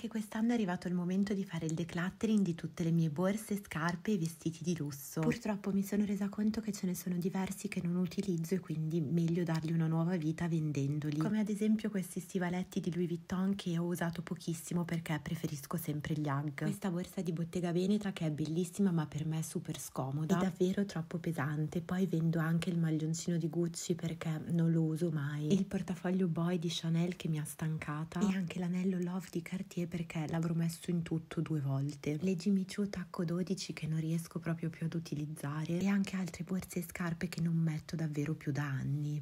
anche quest'anno è arrivato il momento di fare il decluttering di tutte le mie borse, scarpe e vestiti di lusso. Purtroppo mi sono resa conto che ce ne sono diversi che non utilizzo e quindi meglio dargli una nuova vita vendendoli. Come ad esempio questi stivaletti di Louis Vuitton che ho usato pochissimo perché preferisco sempre gli hug. Questa borsa di bottega veneta che è bellissima ma per me è super scomoda. È davvero troppo pesante. Poi vendo anche il maglioncino di Gucci perché non lo uso mai. Il portafoglio boy di Chanel che mi ha stancata. E anche l'anello love di Cartier perché l'avrò messo in tutto due volte. Le Jimmy Choo tacco 12 che non riesco proprio più ad utilizzare e anche altre borse e scarpe che non metto davvero più da anni.